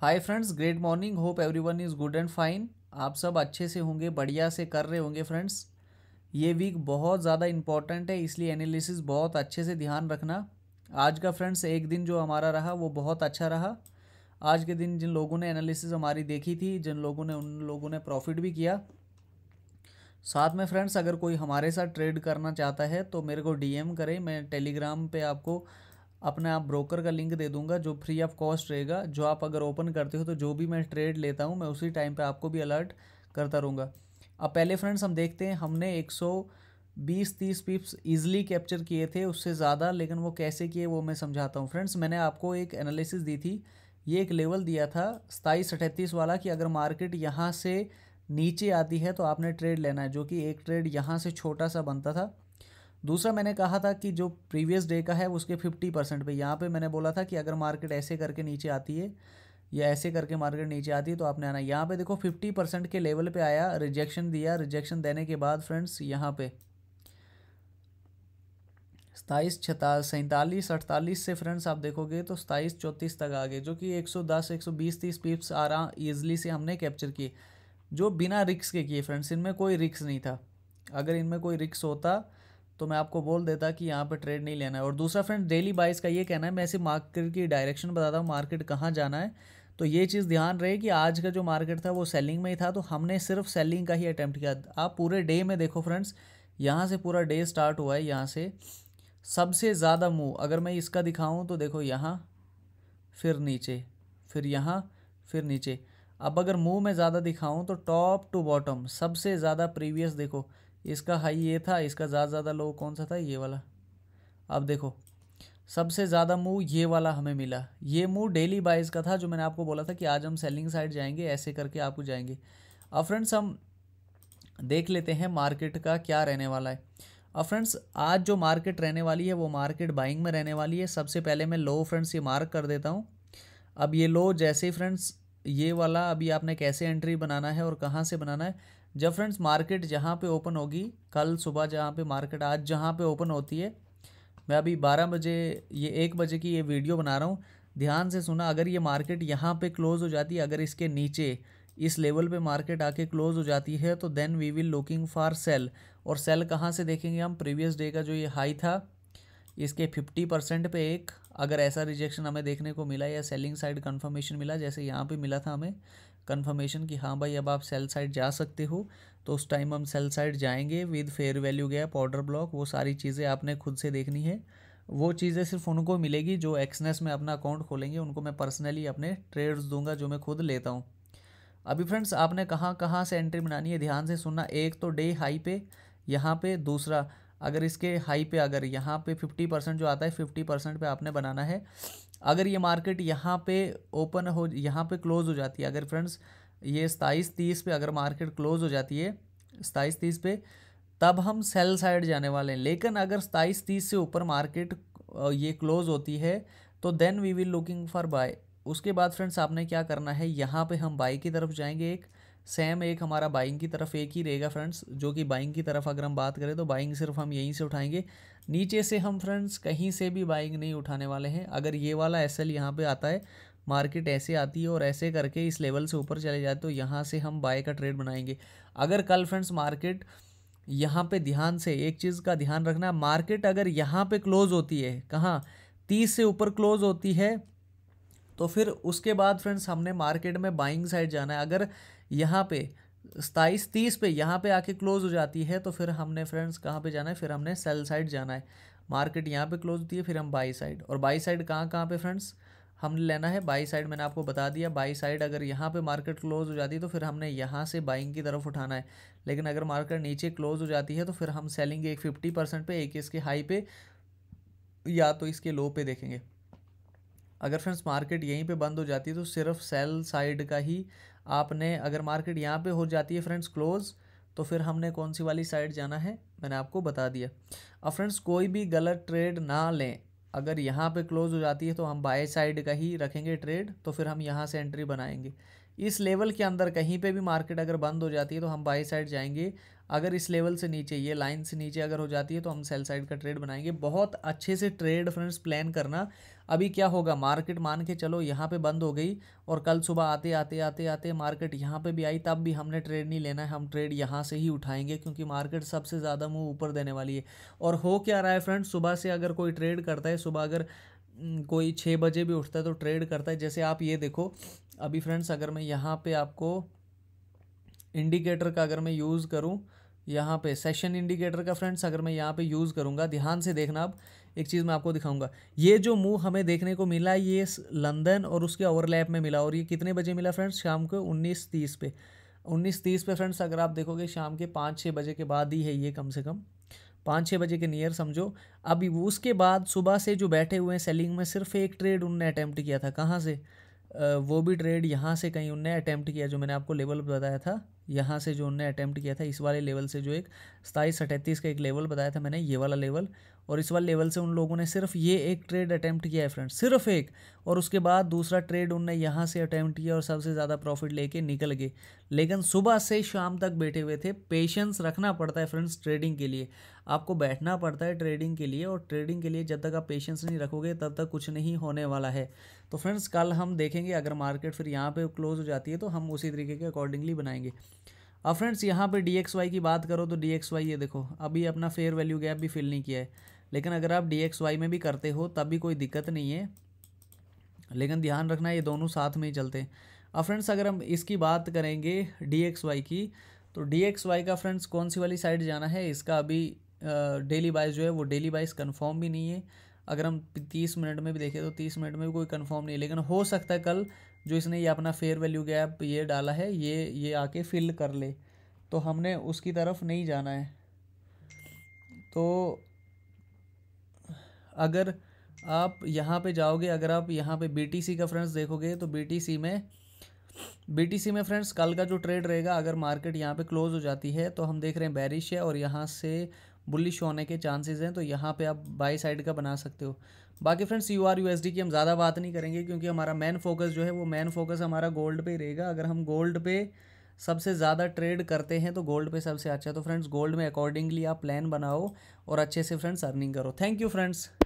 hi friends great morning hope everyone is good and fine आप सब अच्छे से होंगे बढ़िया से कर रहे होंगे फ्रेंड्स ये वीक बहुत ज़्यादा इम्पॉर्टेंट है इसलिए एनालिसिस बहुत अच्छे से ध्यान रखना आज का फ्रेंड्स एक दिन जो हमारा रहा वो बहुत अच्छा रहा आज के दिन जिन लोगों ने एनालिसिस हमारी देखी थी जिन लोगों ने उन लोगों ने प्रॉफिट भी किया साथ में फ्रेंड्स अगर कोई हमारे साथ ट्रेड करना चाहता है तो मेरे को डीएम करें मैं टेलीग्राम पे आपको अपने आप ब्रोकर का लिंक दे दूंगा जो फ्री ऑफ कॉस्ट रहेगा जो आप अगर ओपन करते हो तो जो भी मैं ट्रेड लेता हूँ मैं उसी टाइम पे आपको भी अलर्ट करता रहूँगा अब पहले फ्रेंड्स हम देखते हैं हमने 120 30 पिप्स ईजिली कैप्चर किए थे उससे ज़्यादा लेकिन वो कैसे किए वो मैं समझाता हूँ फ्रेंड्स मैंने आपको एक एनालिसिस दी थी ये एक लेवल दिया था सताईस अठतीस वाला कि अगर मार्केट यहाँ से नीचे आती है तो आपने ट्रेड लेना है जो कि एक ट्रेड यहाँ से छोटा सा बनता था दूसरा मैंने कहा था कि जो प्रीवियस डे का है उसके फिफ्टी परसेंट पर यहाँ पर मैंने बोला था कि अगर मार्केट ऐसे करके नीचे आती है या ऐसे करके मार्केट नीचे आती है तो आपने आना यहाँ पे देखो फिफ्टी परसेंट के लेवल पे आया रिजेक्शन दिया रिजेक्शन देने के बाद फ्रेंड्स यहाँ पे सताईस छता सैंतालीस अड़तालीस से फ्रेंड्स आप देखोगे तो सताईस चौंतीस तक आ गए जो कि एक एक सौ दस सौ बीस तीस पिप्स आराम ईजिली से हमने कैप्चर किए जो बिना रिक्स के किए फ्रेंड्स इनमें कोई रिक्स नहीं था अगर इनमें कोई रिक्स होता तो मैं आपको बोल देता कि यहाँ पर ट्रेड नहीं लेना है और दूसरा फ्रेंड डेली बाइस का ये कहना है मैं ऐसे मार्केट की डायरेक्शन बताता हूँ मार्केट कहाँ जाना है तो ये चीज़ ध्यान रहे कि आज का जो मार्केट था वो सेलिंग में ही था तो हमने सिर्फ सेलिंग का ही अटैम्प्ट किया आप पूरे डे में देखो फ्रेंड्स यहाँ से पूरा डे स्टार्ट हुआ है यहाँ से सबसे ज़्यादा मूव अगर मैं इसका दिखाऊँ तो देखो यहाँ फिर नीचे फिर यहाँ फिर नीचे अब अगर मूव में ज़्यादा दिखाऊँ तो टॉप टू बॉटम सबसे ज़्यादा प्रीवियस देखो इसका हाई ये था इसका ज़्यादा ज़्यादा लो कौन सा था ये वाला अब देखो सबसे ज़्यादा मूव ये वाला हमें मिला ये मूव डेली बाइज का था जो मैंने आपको बोला था कि आज हम सेलिंग साइड जाएंगे ऐसे करके आपको जाएंगे अब फ्रेंड्स हम देख लेते हैं मार्केट का क्या रहने वाला है अब फ्रेंड्स आज जो मार्केट रहने वाली है वो मार्केट बाइंग में रहने वाली है सबसे पहले मैं लो फ्रेंड्स ये मार्क कर देता हूँ अब ये लो जैसे ही फ्रेंड्स ये वाला अभी आपने कैसे एंट्री बनाना है और कहाँ से बनाना है जब फ्रेंड्स मार्केट जहाँ पे ओपन होगी कल सुबह जहाँ पे मार्केट आज जहाँ पे ओपन होती है मैं अभी बारह बजे ये एक बजे की ये वीडियो बना रहा हूँ ध्यान से सुना अगर ये मार्केट यहाँ पे क्लोज़ हो जाती है अगर इसके नीचे इस लेवल पे मार्केट आके क्लोज़ हो जाती है तो then we will looking for sell और सेल कहाँ से देखेंगे हम प्रीवियस डे का जो ये हाई था इसके फिफ्टी परसेंट पे एक अगर ऐसा रिजेक्शन हमें देखने को मिला या सेलिंग साइड कंफर्मेशन मिला जैसे यहाँ पे मिला था हमें कन्फर्मेशन कि हाँ भाई अब आप सेल साइड जा सकते हो तो उस टाइम हम सेल साइड जाएंगे with fair value gap order block वो सारी चीज़ें आपने खुद से देखनी है वो चीज़ें सिर्फ उनको मिलेगी जो एक्सनेस में अपना अकाउंट खोलेंगे उनको मैं पर्सनली अपने ट्रेड्स दूंगा जो मैं खुद लेता हूँ अभी फ्रेंड्स आपने कहाँ कहाँ से एंट्री बनानी है ध्यान से सुनना एक तो डे हाई पे यहाँ पे दूसरा अगर इसके हाई पे अगर यहाँ पे फिफ्टी परसेंट जो आता है फिफ्टी परसेंट पर आपने बनाना है अगर ये मार्केट यहाँ पे ओपन हो यहाँ पे क्लोज़ हो जाती है अगर फ्रेंड्स ये सताईस तीस पे अगर मार्केट क्लोज़ हो जाती है सताईस तीस पे तब हम सेल साइड जाने वाले हैं लेकिन अगर सताईस तीस से ऊपर मार्केट ये क्लोज़ होती है तो then we will looking for buy उसके बाद फ्रेंड्स आपने क्या करना है यहाँ पे हम बाई की तरफ जाएंगे एक सेम एक हमारा बाइंग की तरफ एक ही रहेगा फ्रेंड्स जो कि बाइंग की तरफ अगर हम बात करें तो बाइंग सिर्फ हम यहीं से उठाएंगे नीचे से हम फ्रेंड्स कहीं से भी बाइंग नहीं उठाने वाले हैं अगर ये वाला एस एल यहाँ पर आता है मार्केट ऐसे आती है और ऐसे करके इस लेवल से ऊपर चले जाते तो यहाँ से हम बाय का ट्रेड बनाएंगे अगर कल फ्रेंड्स मार्केट यहाँ पे ध्यान से एक चीज़ का ध्यान रखना मार्केट अगर यहाँ पे क्लोज होती है कहाँ तीस से ऊपर क्लोज होती है तो फिर उसके बाद फ्रेंड्स हमने मार्केट में बाइंग साइड जाना है अगर यहाँ पे सताईस तीस पे यहाँ पे आके क्लोज़ हो जाती है तो फिर हमने फ्रेंड्स कहाँ पे जाना है फिर हमने सेल साइड जाना है मार्केट यहाँ पे क्लोज होती है फिर हम बाई साइड और बाई साइड कहाँ कहाँ पे फ्रेंड्स हमने लेना है बाई साइड मैंने आपको बता दिया बाई साइड अगर यहाँ पे मार्केट क्लोज हो जाती है तो फिर हमने यहाँ से बाइंग की तरफ उठाना है लेकिन अगर मार्केट नीचे क्लोज हो जाती है तो फिर हम सेलिंग एक फिफ्टी परसेंट पे एक इसके हाई पे या तो इसके लो पे देखेंगे अगर फ्रेंड्स मार्केट यहीं पे बंद हो जाती है तो सिर्फ सेल साइड का ही आपने अगर मार्केट यहाँ पे हो जाती है फ्रेंड्स क्लोज़ तो फिर हमने कौन सी वाली साइड जाना है मैंने आपको बता दिया अब फ्रेंड्स कोई भी गलत ट्रेड ना लें अगर यहाँ पे क्लोज़ हो जाती है तो हम बाय साइड का ही रखेंगे ट्रेड तो फिर हम यहाँ से एंट्री बनाएंगे इस लेवल के अंदर कहीं पे भी मार्केट अगर बंद हो जाती है तो हम बाई साइड जाएंगे अगर इस लेवल से नीचे ये लाइन से नीचे अगर हो जाती है तो हम सेल साइड का ट्रेड बनाएंगे बहुत अच्छे से ट्रेड फ्रेंड्स प्लान करना अभी क्या होगा मार्केट मान के चलो यहाँ पे बंद हो गई और कल सुबह आते आते आते आते मार्केट यहाँ पे भी आई तब भी हमने ट्रेड नहीं लेना है हम ट्रेड यहाँ से ही उठाएंगे क्योंकि मार्केट सबसे ज़्यादा मुँह ऊपर देने वाली है और हो क्या रहा है फ्रेंड्स सुबह से अगर कोई ट्रेड करता है सुबह अगर कोई छः बजे भी उठता है तो ट्रेड करता है जैसे आप ये देखो अभी फ्रेंड्स अगर मैं यहाँ पर आपको इंडिकेटर का अगर मैं यूज़ करूँ यहाँ पे सेशन इंडिकेटर का फ्रेंड्स अगर मैं यहाँ पे यूज़ करूँगा ध्यान से देखना आप एक चीज़ मैं आपको दिखाऊंगा ये जो मूव हमें देखने को मिला ये लंदन और उसके ओवरलैप में मिला और ये कितने बजे मिला फ्रेंड्स शाम को उन्नीस तीस पे उन्नीस तीस पे फ्रेंड्स अगर आप देखोगे शाम के पाँच छः बजे के बाद ही है ये कम से कम पाँच छः बजे के नियर समझो अभी उसके बाद सुबह से जो बैठे हुए हैं सेलिंग में सिर्फ एक ट्रेड उनने अटैम्प्ट किया था कहाँ से वो भी ट्रेड यहाँ से कहीं उनने अटैम्प्ट किया जो मैंने आपको लेवल बताया था यहाँ से जो उनने अटैम्प्ट किया था इस वाले लेवल से जो एक सताईस अठैतीस का एक लेवल बताया था मैंने ये वाला लेवल और इस वाले लेवल से उन लोगों ने सिर्फ ये एक ट्रेड अटैम्प्ट किया है फ्रेंड्स सिर्फ एक और उसके बाद दूसरा ट्रेड उनने यहाँ से अटैम्प्ट किया और सबसे ज़्यादा प्रॉफिट लेके निकल गए लेकिन सुबह से शाम तक बैठे हुए थे पेशेंस रखना पड़ता है फ्रेंड्स ट्रेडिंग के लिए आपको बैठना पड़ता है ट्रेडिंग के लिए और ट्रेडिंग के लिए जब तक आप पेशेंस नहीं रखोगे तब तक कुछ नहीं होने वाला है तो फ्रेंड्स कल हम देखेंगे अगर मार्केट फिर यहाँ पर क्लोज हो जाती है तो हम उसी तरीके के अकॉर्डिंगली बनाएंगे अब फ्रेंड्स यहाँ पर डी की बात करो तो डी ये देखो अभी अपना फेयर वैल्यू गैप भी फिल नहीं किया है लेकिन अगर आप डी में भी करते हो तब भी कोई दिक्कत नहीं है लेकिन ध्यान रखना ये दोनों साथ में ही चलते हैं अब फ्रेंड्स अगर हम इसकी बात करेंगे डी की तो डी का फ्रेंड्स कौन सी वाली साइड जाना है इसका अभी डेली बाइस जो है वो डेली बाइस कन्फर्म भी नहीं है अगर हम तीस मिनट में भी देखें तो तीस मिनट में भी कोई कन्फर्म नहीं है लेकिन हो सकता है कल जो इसने ये अपना फेयर वैल्यू गैप ये डाला है ये ये आके फिल कर ले तो हमने उसकी तरफ नहीं जाना है तो अगर आप यहाँ पे जाओगे अगर आप यहाँ पे बीटीसी का फ्रेंड्स देखोगे तो बीटीसी में बीटीसी में फ्रेंड्स कल का जो ट्रेड रहेगा अगर मार्केट यहाँ पे क्लोज हो जाती है तो हम देख रहे हैं बैरिश है और यहाँ से बुलिश होने के चांसेस हैं तो यहाँ पे आप बाई साइड का बना सकते हो बाकी फ्रेंड्स यू आर डी की हम ज़्यादा बात नहीं करेंगे क्योंकि हमारा मेन फोकस जो है वो मेन फोकस हमारा गोल्ड पे रहेगा अगर हम गोल्ड पे सबसे ज़्यादा ट्रेड करते हैं तो गोल्ड पे सबसे अच्छा तो फ्रेंड्स गोल्ड में अकॉर्डिंगली आप प्लान बनाओ और अच्छे से फ्रेंड्स अर्निंग करो थैंक यू फ्रेंड्स